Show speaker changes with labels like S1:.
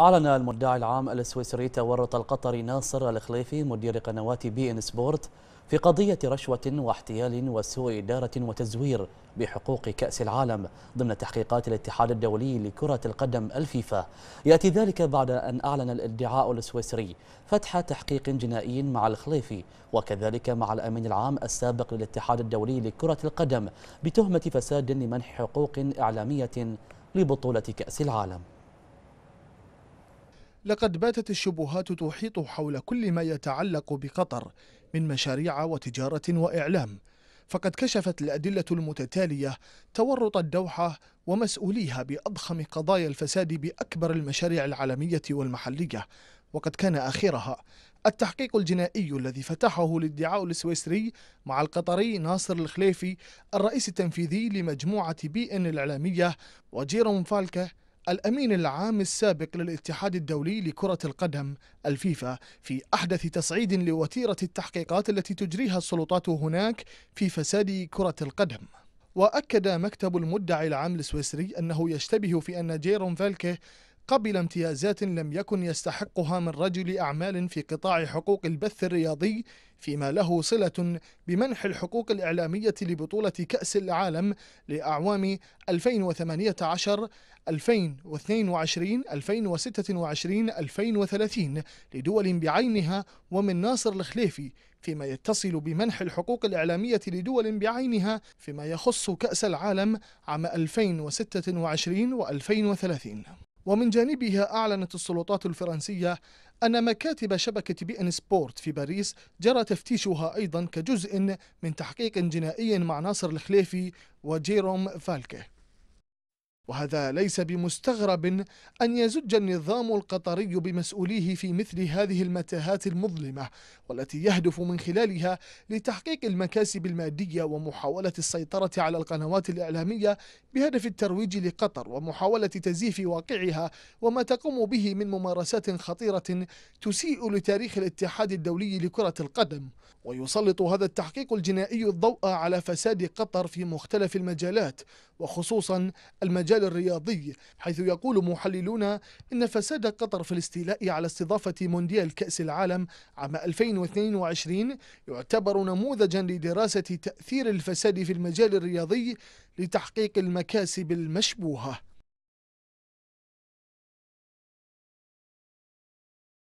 S1: أعلن المدعي العام السويسري تورط القطري ناصر الخليفي مدير قنوات بي إن سبورت في قضية رشوة واحتيال وسوء إدارة وتزوير بحقوق كأس العالم ضمن تحقيقات الاتحاد الدولي لكرة القدم الفيفا يأتي ذلك بعد أن أعلن الادعاء السويسري فتح تحقيق جنائي مع الخليفي وكذلك مع الأمين العام السابق للاتحاد الدولي لكرة القدم بتهمة فساد لمنح حقوق إعلامية لبطولة كأس العالم
S2: لقد باتت الشبهات تحيط حول كل ما يتعلق بقطر من مشاريع وتجارة وإعلام فقد كشفت الأدلة المتتالية تورط الدوحة ومسؤوليها بأضخم قضايا الفساد بأكبر المشاريع العالمية والمحلية وقد كان آخرها التحقيق الجنائي الذي فتحه الادعاء السويسري مع القطري ناصر الخليفي الرئيس التنفيذي لمجموعة بي إن الإعلامية وجيرون فالكه الأمين العام السابق للاتحاد الدولي لكرة القدم الفيفا في أحدث تصعيد لوتيرة التحقيقات التي تجريها السلطات هناك في فساد كرة القدم وأكد مكتب المدعي العام السويسري أنه يشتبه في أن جيرون فالكه قبل امتيازات لم يكن يستحقها من رجل أعمال في قطاع حقوق البث الرياضي فيما له صلة بمنح الحقوق الإعلامية لبطولة كأس العالم لأعوام 2018 2022 2026 2030 لدول بعينها ومن ناصر الخليفي فيما يتصل بمنح الحقوق الإعلامية لدول بعينها فيما يخص كأس العالم عام 2026 و2030 ومن جانبها أعلنت السلطات الفرنسية أن مكاتب شبكة بي إن سبورت في باريس جرى تفتيشها أيضا كجزء من تحقيق جنائي مع ناصر الخليفي وجيروم فالكه وهذا ليس بمستغرب أن يزج النظام القطري بمسؤوليه في مثل هذه المتاهات المظلمة والتي يهدف من خلالها لتحقيق المكاسب المادية ومحاولة السيطرة على القنوات الإعلامية بهدف الترويج لقطر ومحاولة تزييف واقعها وما تقوم به من ممارسات خطيرة تسيء لتاريخ الاتحاد الدولي لكرة القدم ويسلط هذا التحقيق الجنائي الضوء على فساد قطر في مختلف المجالات وخصوصا المجال الرياضي حيث يقول محللون إن فساد قطر في الاستيلاء على استضافة مونديال كأس العالم عام 2022 يعتبر نموذجا لدراسة تأثير الفساد في المجال الرياضي لتحقيق المكاسب المشبوهه